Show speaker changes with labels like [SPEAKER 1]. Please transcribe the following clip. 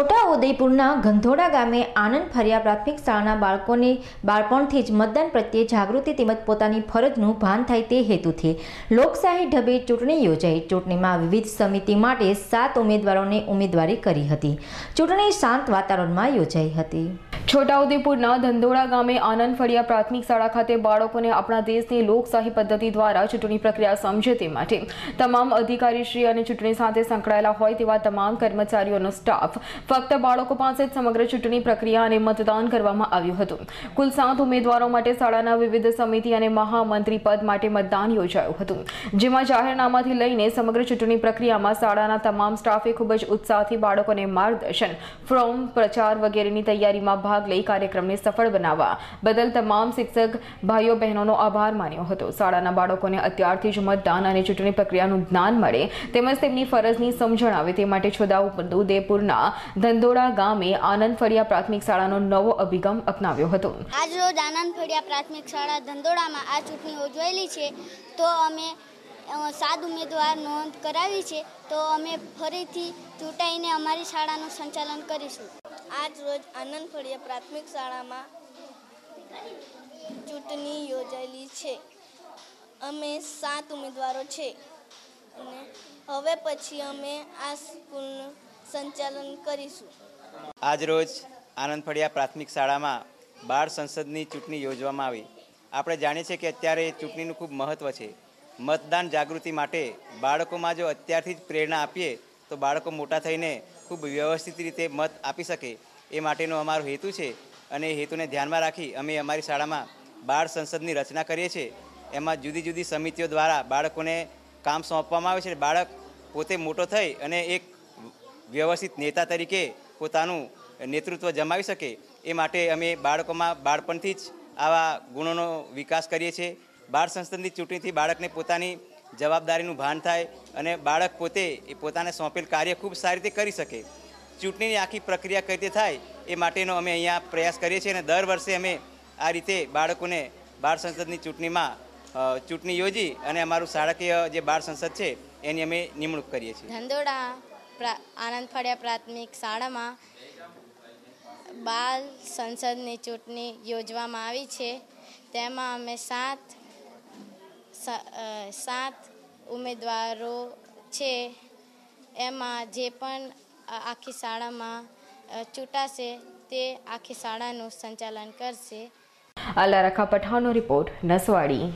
[SPEAKER 1] છોટાઉદેપુરના ગંધોડા ગામે આનંદ ફર્યા પ્રાથમિક શાળાના બાળકોને બાળપણથી જ મતદાન પ્રત્યે જાગૃતિ તેમજ પોતાની ફરજનું ભાન થાય તે હેતુથી લોકશાહી ઢબે ચૂંટણી યોજાઈ ચૂંટણીમાં વિવિધ સમિતિ માટે સાત ઉમેદવારોને ઉમેદવારી કરી હતી ચૂંટણી શાંત વાતાવરણમાં યોજાઈ હતી છોટાઉદેપુરના ધંધોડા ગામે આનંદ ફળિયા
[SPEAKER 2] પ્રાથમિક શાળા ખાતે બાળકોને આપણા દેશની લોકશાહી પદ્ધતિ દ્વારા ચૂંટણી પ્રક્રિયા સમજે તે માટે તમામ અધિકારીશ્રી અને ચૂંટણી સાથે સંકળાયેલા હોય તેવા તમામ કર્મચારીઓનો સ્ટાફ ફક્ત બાળકો પાસે જ સમગ્ર ચૂંટણી પ્રક્રિયા અને મતદાન કરવામાં આવ્યું હતું કુલ સાત ઉમેદવારો માટે શાળાના વિવિધ સમિતિ અને મહામંત્રી પદ માટે મતદાન યોજાયું હતું જેમાં જાહેરનામાથી લઈને સમગ્ર ચૂંટણી પ્રક્રિયામાં શાળાના તમામ સ્ટાફે ખૂબ જ ઉત્સાહથી બાળકોને માર્ગદર્શન ફોર્મ પ્રચાર વગેરેની તૈયારીમાં ભાગ ભાગ લઈ કાર્યક્રમને સફળ બનાવવા બદલ તમામ શિક્ષક ભાઈઓ બહેનોનો આભાર માન્યો હતો શાળાના બાળકોને અત્યારથી જ મતદાન અને ચૂંટણી પ્રક્રિયાનું જ્ઞાન મળે તેમજ તેમની ફરજની સમજણ આવે તે માટે છોટાઉ ઉદયપુરના ધંધોડા ગામે આનંદ ફળિયા પ્રાથમિક શાળાનો નવો અભિગમ અપનાવ્યો હતો
[SPEAKER 3] આજ આનંદ ફળિયા પ્રાથમિક શાળા ધંધોડામાં આ ચૂંટણી યોજાયેલી છે તો અમે સાત ઉમેદવાર નોંધ કરાવી છે તો અમે ફરીથી ચૂંટાઈને અમારી શાળાનું સંચાલન કરીશું આજ રોજ આનંદ ફળિયા પ્રાથમિક શાળામાં ચૂંટણી યોજાયેલી છે અમે સાત ઉમેદવારો છે અને હવે પછી અમે આ સ્કૂલનું સંચાલન કરીશું
[SPEAKER 4] આજ રોજ આનંદ ફળિયા પ્રાથમિક શાળામાં બાળ સંસદની ચૂંટણી યોજવામાં આવી આપણે જાણીએ છીએ કે અત્યારે ચૂંટણીનું ખૂબ મહત્ત્વ છે મતદાન જાગૃતિ માટે બાળકોમાં જો અત્યારથી જ પ્રેરણા આપીએ તો બાળકો મોટા થઈને ખૂબ વ્યવસ્થિત રીતે મત આપી શકે એ માટેનો અમારો હેતુ છે અને હેતુને ધ્યાનમાં રાખી અમે અમારી શાળામાં બાળ સંસદની રચના કરીએ છીએ એમાં જુદી જુદી સમિતિઓ દ્વારા બાળકોને કામ સોંપવામાં આવે છે બાળક પોતે મોટો થઈ અને એક વ્યવસ્થિત નેતા તરીકે પોતાનું નેતૃત્વ જમાવી શકે એ માટે અમે બાળકોમાં બાળપણથી જ આવા ગુણોનો વિકાસ કરીએ છીએ બાળ સંસદની ચૂંટણીથી બાળકને પોતાની જવાબદારીનું ભાન થાય અને બાળક પોતે એ પોતાને સોંપેલ કાર્ય ખૂબ સારી રીતે કરી શકે ચૂંટણીની આખી પ્રક્રિયા કઈ રીતે થાય એ માટેનો અમે અહીંયા પ્રયાસ કરીએ છીએ અને દર વર્ષે અમે આ રીતે બાળકોને બાળ સંસદની ચૂંટણીમાં ચૂંટણી યોજી અને અમારું શાળાકીય જે બાળ સંસદ છે એની અમે નિમણૂક કરીએ છીએ
[SPEAKER 3] ધંધોડા આનંદ ફળિયા પ્રાથમિક શાળામાં બાળ સંસદની ચૂંટણી યોજવામાં આવી છે તેમાં અમે સાત સાત ઉમેદવારો છે એમાં જે પણ આખી શાળામાં ચૂંટાશે તે આખી શાળાનું સંચાલન કરશે
[SPEAKER 2] અલારખા પઠાણનો રિપોર્ટ નસવાડી